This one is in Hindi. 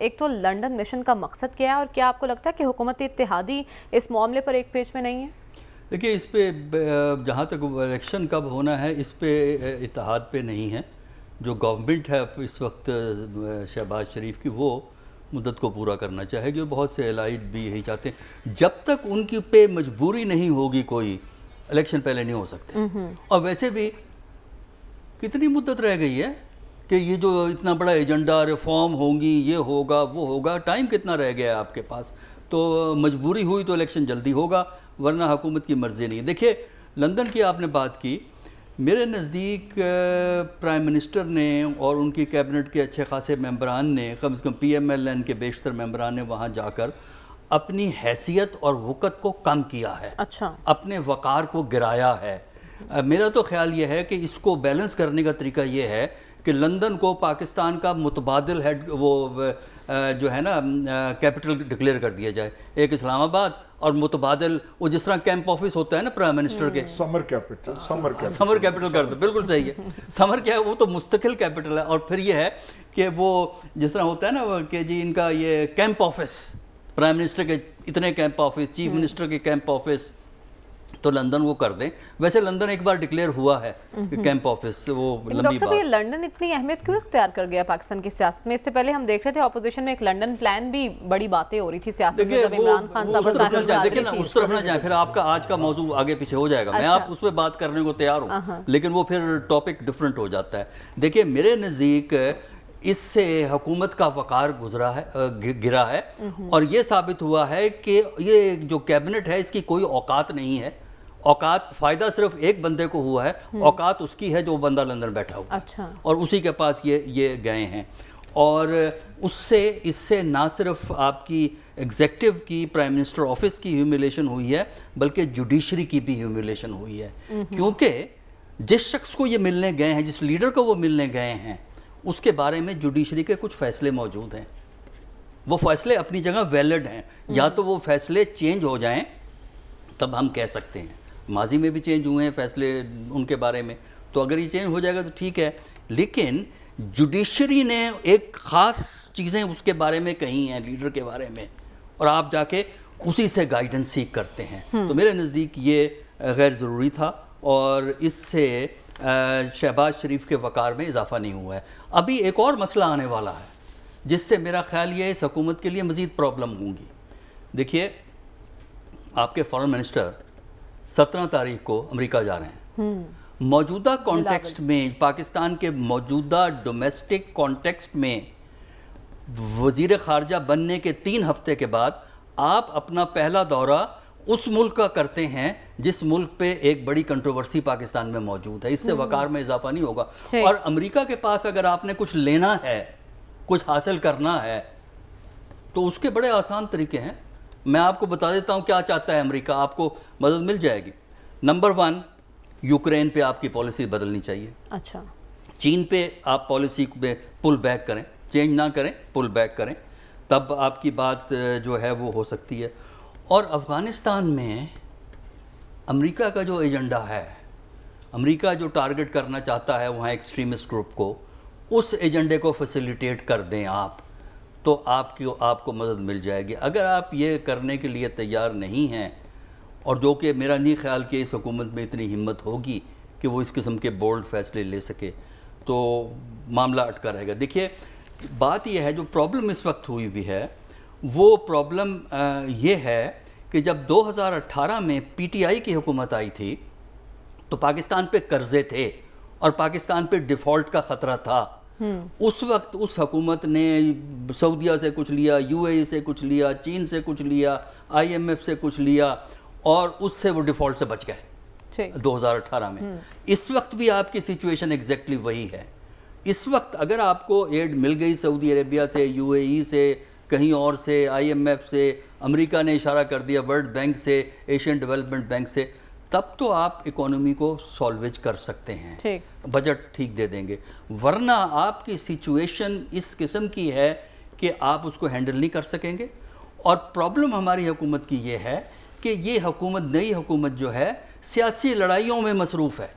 एक तो लंदन मिशन का मकसद क्या है और क्या आपको लगता है कि हुकूमत इतिहादी इस मामले पर एक पेज में नहीं है देखिए इस पर जहाँ तक इलेक्शन कब होना है इस पर इतिहाद पे नहीं है जो गवर्नमेंट है इस वक्त शहबाज शरीफ की वो मुद्दत को पूरा करना चाहेगी और बहुत से एलाइट भी यही चाहते हैं जब तक उनकी पे मजबूरी नहीं होगी कोई इलेक्शन पहले नहीं हो सकते हम्म, हम्म। और वैसे भी कितनी मुद्दत रह गई है कि ये जो इतना बड़ा एजेंडा रिफॉर्म होंगी ये होगा वो होगा टाइम कितना रह गया है आपके पास तो मजबूरी हुई तो इलेक्शन जल्दी होगा वरना हुकूमत की मर्ज़ी नहीं देखिए लंदन की आपने बात की मेरे नज़दीक प्राइम मिनिस्टर ने और उनकी कैबिनेट के अच्छे खासे मेम्बरान ने कम से कम पी एम एल एन के बेशतर मेम्बरान ने वहाँ जाकर अपनी हैसियत और वक्त को कम किया है अच्छा अपने वक़ार को गिराया है मेरा तो ख्याल ये है कि इसको बैलेंस करने का तरीका ये है कि लंदन को पाकिस्तान का मुतबादल हेड वो जो है ना कैपिटल डिक्लेयर कर दिया जाए एक इस्लामाबाद और मुतबादल वो जिस तरह कैंप ऑफिस होता है ना प्राइम मिनिस्टर के summer capital summer capital summer capital कर दो बिल्कुल सही है समर क्या है वो तो मुस्तकिल कैपिटल है और फिर ये है कि वो जिस तरह होता है ना कि जी इनका ये कैंप ऑफिस प्राइम मिनिस्टर के इतने कैंप ऑफिस चीफ मिनिस्टर के कैंप ऑफिस तो लंदन वो कर दें वैसे लंदन एक बार डिक्लेयर हुआ है हम्म। कैंप ऑफिस वो लंबी बात ये लंदन इतनी अहमियत क्यों इख्तियार कर गया पाकिस्तान की सियासत में इससे पहले हम देख रहे थे अपोजिशन में एक लंदन प्लान भी बड़ी बातें हो रही थी सियासत में जब इमरान खान साहब उस तरफ ना जाए फिर आपका आज का मौजू आगे पीछे हो जाएगा मैं अच्छा। आप उस पर बात करने को तैयार हूँ हाँ, हाँ। लेकिन वो फिर टॉपिक डिफरेंट हो जाता है देखिए मेरे नज़दीक इससे हुकूमत का वकार गुजरा है गिरा है हम्म। और ये साबित हुआ है कि ये जो कैबिनेट है इसकी कोई औकात नहीं है औकात फ़ायदा सिर्फ एक बंदे को हुआ है हम्म। औकात उसकी है जो बंदा लंदन बैठा हुआ अच्छा और उसी के पास ये ये गए हैं और उससे इससे ना सिर्फ आपकी एग्जेक्टिव की प्राइम मिनिस्टर ऑफिस की ह्यूमिलेशन हुई है बल्कि जुडिशरी की भी ह्यूमिलेशन हुई है हम्म। क्योंकि जिस शख्स को ये मिलने गए हैं जिस लीडर को वो मिलने गए हैं उसके बारे में जुडिशरी के कुछ फैसले मौजूद हैं वो फैसले अपनी जगह वैलिड हैं या हम्म। तो वो फैसले चेंज हो जाएं तब हम कह सकते हैं माजी में भी चेंज हुए हैं फैसले उनके बारे में तो अगर ये चेंज हो जाएगा तो ठीक है लेकिन जुडिशरी ने एक ख़ास चीज़ें उसके बारे में कही हैं लीडर के बारे में और आप जाके उसी से गाइडेंस सीख करते हैं हम्म। तो मेरे नज़दीक ये गैर ज़रूरी था और इससे शहबाज शरीफ के वकार में इजाफा नहीं हुआ है अभी एक और मसला आने वाला है जिससे मेरा ख्याल ये इस हकूमत के लिए मज़ीद प्रॉब्लम होंगी देखिए आपके फॉरेन मिनिस्टर सत्रह तारीख को अमेरिका जा रहे हैं हम्म। मौजूदा कॉन्टेक्स्ट में पाकिस्तान के मौजूदा डोमेस्टिक कॉन्टेक्स्ट में वजीर खारजा बनने के तीन हफ्ते के बाद आप अपना पहला दौरा उस मुल्क का करते हैं जिस मुल्क पे एक बड़ी कंट्रोवर्सी पाकिस्तान में मौजूद है इससे हम्म। वकार में इजाफा नहीं होगा और अमेरिका के पास अगर आपने कुछ लेना है कुछ हासिल करना है तो उसके बड़े आसान तरीके हैं मैं आपको बता देता हूँ क्या चाहता है अमेरिका आपको मदद मिल जाएगी नंबर वन यूक्रेन पे आपकी पॉलिसी बदलनी चाहिए अच्छा चीन पे आप पॉलिसी में पुल बैक करें चेंज ना करें पुल बैक करें तब आपकी बात जो है वो हो सकती है और अफ़गानिस्तान में अमेरिका का जो एजेंडा है अमेरिका जो टारगेट करना चाहता है वहाँ एक्सट्रीमिस्ट ग्रुप को उस एजेंडे को फैसिलिटेट कर दें आप तो आपकी आपको मदद मिल जाएगी अगर आप ये करने के लिए तैयार नहीं हैं और जो कि मेरा नहीं ख्याल कि इस हुकूमत में इतनी हिम्मत होगी कि वो इस किस्म के बोल्ड फैसले ले सके तो मामला अटका रहेगा देखिए बात यह है जो प्रॉब्लम इस वक्त हुई भी है वो प्रॉब्लम ये है कि जब 2018 में पीटीआई की हुकूमत आई थी तो पाकिस्तान पे कर्ज़े थे और पाकिस्तान पे डिफ़ॉल्ट का ख़तरा था हम्म। उस वक्त उस हकूमत ने सऊदिया से कुछ लिया यूएई से कुछ लिया चीन से कुछ लिया आईएमएफ से कुछ लिया और उससे वो डिफ़ॉल्ट से बच गए 2018 में हम्म। इस वक्त भी आपकी सिचुएशन एग्जैक्टली वही है इस वक्त अगर आपको एड मिल गई सऊदी अरेबिया से यूएई से कहीं और से आईएमएफ से अमेरिका ने इशारा कर दिया वर्ल्ड बैंक से एशियन डेवलपमेंट बैंक से तब तो आप इकोनॉमी को सॉल्वेज कर सकते हैं बजट ठीक दे देंगे वरना आपकी सिचुएशन इस किस्म की है कि आप उसको हैंडल नहीं कर सकेंगे और प्रॉब्लम हमारी हुकूमत की ये है कि ये हुकूमत नई हुकूमत जो है सियासी लड़ाइयों में मसरूफ़ है